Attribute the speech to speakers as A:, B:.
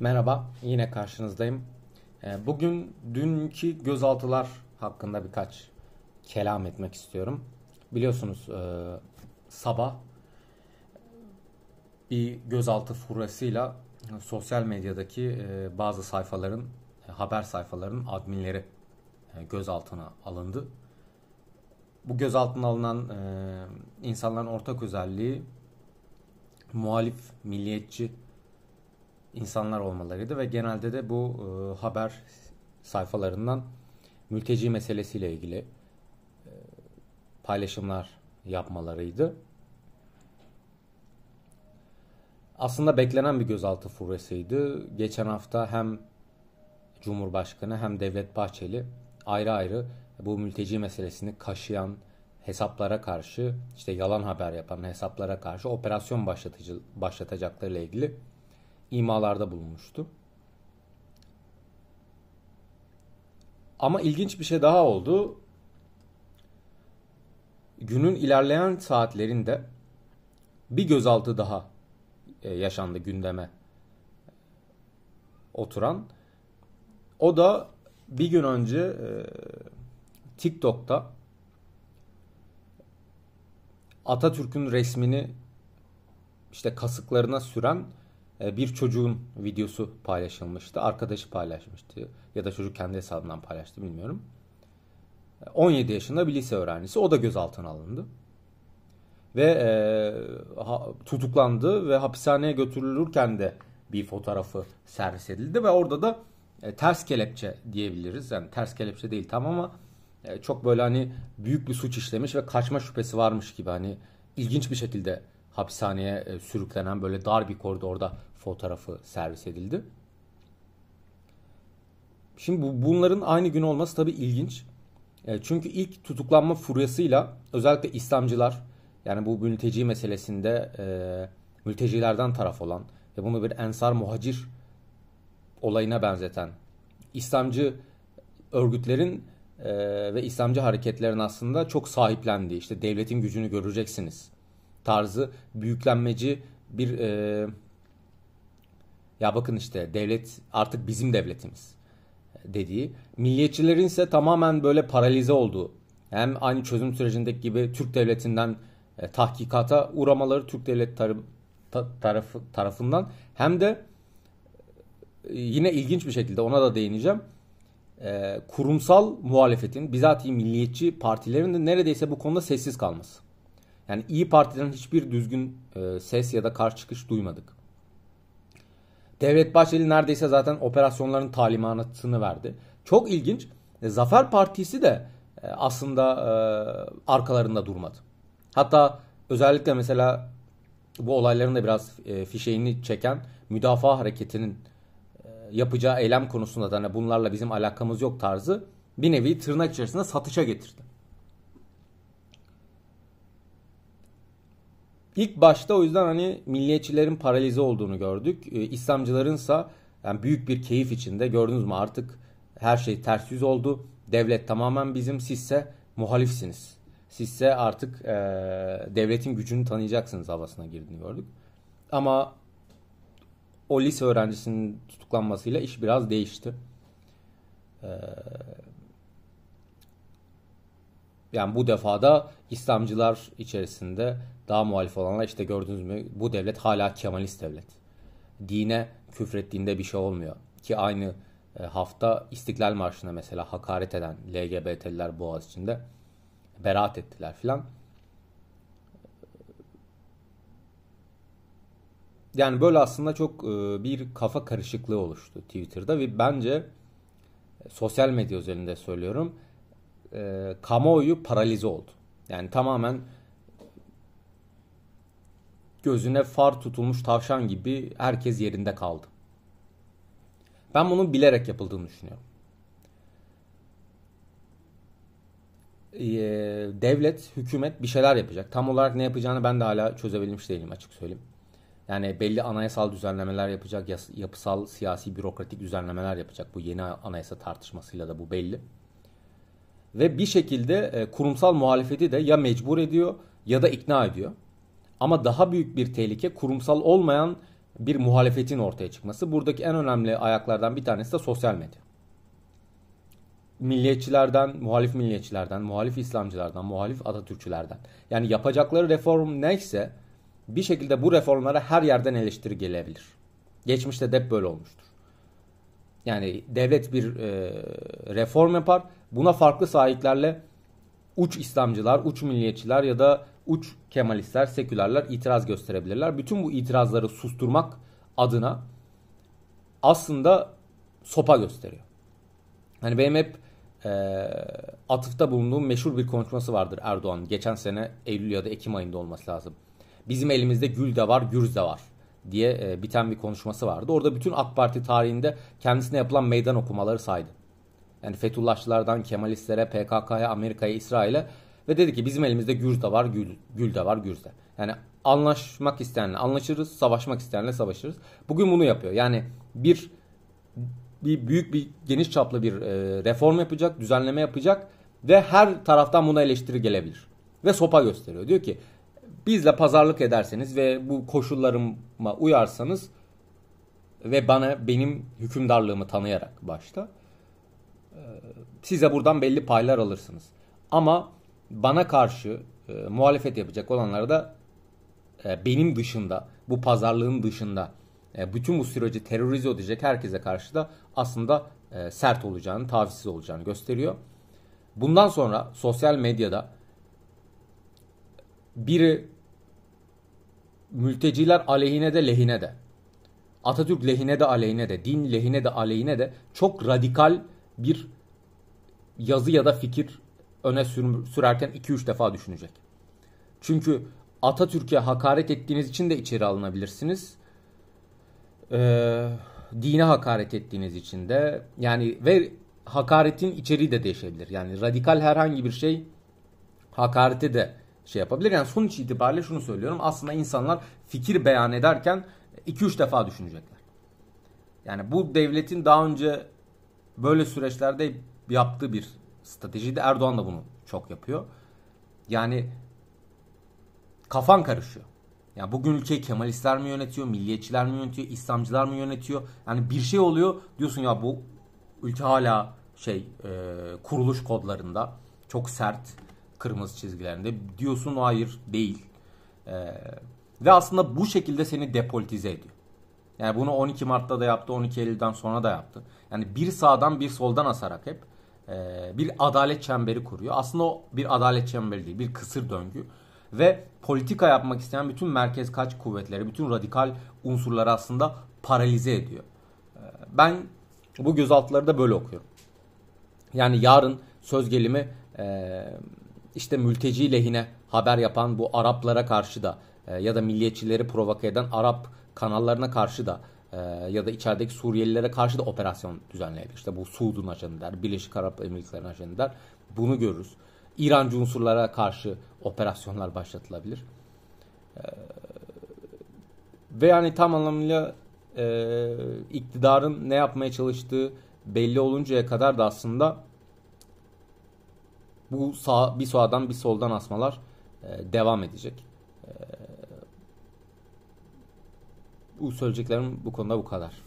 A: Merhaba, yine karşınızdayım. Ee, bugün dünkü gözaltılar hakkında birkaç kelam etmek istiyorum. Biliyorsunuz e, sabah bir gözaltı furasıyla sosyal medyadaki e, bazı sayfaların, e, haber sayfalarının adminleri gözaltına alındı. Bu gözaltına alınan insanların ortak özelliği muhalif, milliyetçi insanlar olmalarıydı ve genelde de bu e, haber sayfalarından mülteci meselesiyle ilgili e, paylaşımlar yapmalarıydı. Aslında beklenen bir gözaltı furyasıydı. Geçen hafta hem Cumhurbaşkanı hem Devlet Bahçeli ayrı ayrı bu mülteci meselesini kaşıyan hesaplara karşı işte yalan haber yapan hesaplara karşı operasyon başlatıcı başlatacaklarıyla ilgili imalarda bulunmuştu. Ama ilginç bir şey daha oldu. Günün ilerleyen saatlerinde bir gözaltı daha e, yaşandı gündeme oturan. O da bir gün önce e, TikTok'ta Atatürk'ün resmini işte kasıklarına süren ee, bir çocuğun videosu paylaşılmıştı. Arkadaşı paylaşmıştı ya da çocuk kendi hesabından paylaştı bilmiyorum. 17 ee, yaşında bir lise öğrencisi o da gözaltına alındı. Ve e, ha, tutuklandı ve hapishaneye götürülürken de bir fotoğrafı servis edildi ve orada da e, ters kelepçe diyebiliriz. Yani ters kelepçe değil tam ama e, çok böyle hani büyük bir suç işlemiş ve kaçma şüphesi varmış gibi hani ilginç bir şekilde hapishaneye e, sürüklenen böyle dar bir koridorda fotoğrafı servis edildi. Şimdi bu, bunların aynı gün olması tabi ilginç. E, çünkü ilk tutuklanma furyasıyla özellikle İslamcılar yani bu mülteci meselesinde e, mültecilerden taraf olan ve bunu bir ensar muhacir olayına benzeten İslamcı örgütlerin e, ve İslamcı hareketlerin aslında çok sahiplendiği işte devletin gücünü göreceksiniz tarzı büyüklenmeci bir e, ya bakın işte devlet artık bizim devletimiz dediği. Milliyetçilerin ise tamamen böyle paralize olduğu. Hem aynı çözüm sürecindeki gibi Türk devletinden e, tahkikata uğramaları Türk devlet tar- ta- tarafı tarafından hem de e, yine ilginç bir şekilde ona da değineceğim. E, kurumsal muhalefetin bizatihi milliyetçi partilerin de neredeyse bu konuda sessiz kalması. Yani İyi Parti'den hiçbir düzgün e, ses ya da karşı çıkış duymadık. Devlet Bahçeli neredeyse zaten operasyonların talimatını verdi. Çok ilginç. E, Zafer Partisi de e, aslında e, arkalarında durmadı. Hatta özellikle mesela bu olayların da biraz e, fişeğini çeken müdafaa hareketinin e, yapacağı eylem konusunda da hani bunlarla bizim alakamız yok tarzı bir nevi tırnak içerisinde satışa getirdi. İlk başta o yüzden hani milliyetçilerin paralize olduğunu gördük. E, İslamcılarınsa yani büyük bir keyif içinde gördünüz mü artık her şey ters yüz oldu. Devlet tamamen bizim sizse muhalifsiniz. Sizse artık e, devletin gücünü tanıyacaksınız havasına girdiğini gördük. Ama o lise öğrencisinin tutuklanmasıyla iş biraz değişti. Ee, yani bu defada İslamcılar içerisinde daha muhalif olanlar işte gördünüz mü bu devlet hala Kemalist devlet. Dine küfrettiğinde bir şey olmuyor. Ki aynı e, hafta İstiklal Marşı'na mesela hakaret eden LGBT'liler Boğaz içinde beraat ettiler filan. Yani böyle aslında çok e, bir kafa karışıklığı oluştu Twitter'da ve bence e, sosyal medya özelinde söylüyorum e, kamuoyu paralize oldu. Yani tamamen gözüne far tutulmuş tavşan gibi herkes yerinde kaldı. Ben bunun bilerek yapıldığını düşünüyorum. E, devlet, hükümet bir şeyler yapacak. Tam olarak ne yapacağını ben de hala çözebilmiş değilim açık söyleyeyim. Yani belli anayasal düzenlemeler yapacak, yapısal, siyasi, bürokratik düzenlemeler yapacak. Bu yeni anayasa tartışmasıyla da bu belli ve bir şekilde e, kurumsal muhalefeti de ya mecbur ediyor ya da ikna ediyor. Ama daha büyük bir tehlike kurumsal olmayan bir muhalefetin ortaya çıkması. Buradaki en önemli ayaklardan bir tanesi de sosyal medya. Milliyetçilerden, muhalif milliyetçilerden, muhalif İslamcılardan, muhalif Atatürkçülerden. Yani yapacakları reform neyse bir şekilde bu reformlara her yerden eleştiri gelebilir. Geçmişte de hep böyle olmuştur. Yani devlet bir e, reform yapar. Buna farklı sahiplerle uç İslamcılar, uç milliyetçiler ya da uç Kemalistler, sekülerler itiraz gösterebilirler. Bütün bu itirazları susturmak adına aslında sopa gösteriyor. Hani benim hep e, atıfta bulunduğum meşhur bir konuşması vardır Erdoğan. Geçen sene Eylül ya da Ekim ayında olması lazım. Bizim elimizde gül de var, gürz de var diye e, biten bir konuşması vardı. Orada bütün AK Parti tarihinde kendisine yapılan meydan okumaları saydı. Yani Fethullahçılardan Kemalistlere, PKK'ya, Amerika'ya, İsrail'e ve dedi ki bizim elimizde gür de var, gül, gül de var, gür de. Yani anlaşmak isteyenle anlaşırız, savaşmak isteyenle savaşırız. Bugün bunu yapıyor. Yani bir bir büyük bir geniş çaplı bir e, reform yapacak, düzenleme yapacak ve her taraftan buna eleştiri gelebilir. Ve sopa gösteriyor. Diyor ki Bizle pazarlık ederseniz ve bu koşullarıma uyarsanız ve bana benim hükümdarlığımı tanıyarak başta e, size buradan belli paylar alırsınız. Ama bana karşı e, muhalefet yapacak olanlara da e, benim dışında, bu pazarlığın dışında e, bütün bu süreci terörize edecek herkese karşı da aslında e, sert olacağını, tavizsiz olacağını gösteriyor. Bundan sonra sosyal medyada biri mülteciler aleyhine de lehine de Atatürk lehine de aleyhine de din lehine de aleyhine de çok radikal bir yazı ya da fikir öne sürerken 2-3 defa düşünecek. Çünkü Atatürk'e hakaret ettiğiniz için de içeri alınabilirsiniz. Ee, dine hakaret ettiğiniz için de yani ve hakaretin içeriği de değişebilir. Yani radikal herhangi bir şey hakarete de şey yapabilir. Yani sonuç itibariyle şunu söylüyorum. Aslında insanlar fikir beyan ederken 2-3 defa düşünecekler. Yani bu devletin daha önce böyle süreçlerde yaptığı bir stratejiydi. Erdoğan da bunu çok yapıyor. Yani kafan karışıyor. Yani bugün ülkeyi Kemalistler mi yönetiyor, milliyetçiler mi yönetiyor, İslamcılar mı yönetiyor? Yani bir şey oluyor diyorsun ya bu ülke hala şey e, kuruluş kodlarında çok sert kırmızı çizgilerinde. Diyorsun hayır değil. Ee, ve aslında bu şekilde seni depolitize ediyor. Yani bunu 12 Mart'ta da yaptı, 12 Eylül'den sonra da yaptı. Yani bir sağdan bir soldan asarak hep e, bir adalet çemberi kuruyor. Aslında o bir adalet çemberi değil, bir kısır döngü. Ve politika yapmak isteyen bütün merkez kaç kuvvetleri, bütün radikal unsurları aslında paralize ediyor. Ee, ben bu gözaltıları da böyle okuyorum. Yani yarın söz gelimi e, işte mülteci lehine haber yapan bu Araplara karşı da e, ya da milliyetçileri provoke eden Arap kanallarına karşı da e, ya da içerideki Suriyelilere karşı da operasyon düzenleyebilir. İşte bu Suud'un ajanı der, Birleşik Arap Emirlikleri'nin ajanı der. Bunu görürüz. İrancı unsurlara karşı operasyonlar başlatılabilir. E, ve yani tam anlamıyla e, iktidarın ne yapmaya çalıştığı belli oluncaya kadar da aslında bu sağ bir sağdan bir soldan asmalar e, devam edecek. E, bu söyleyeceklerim bu konuda bu kadar.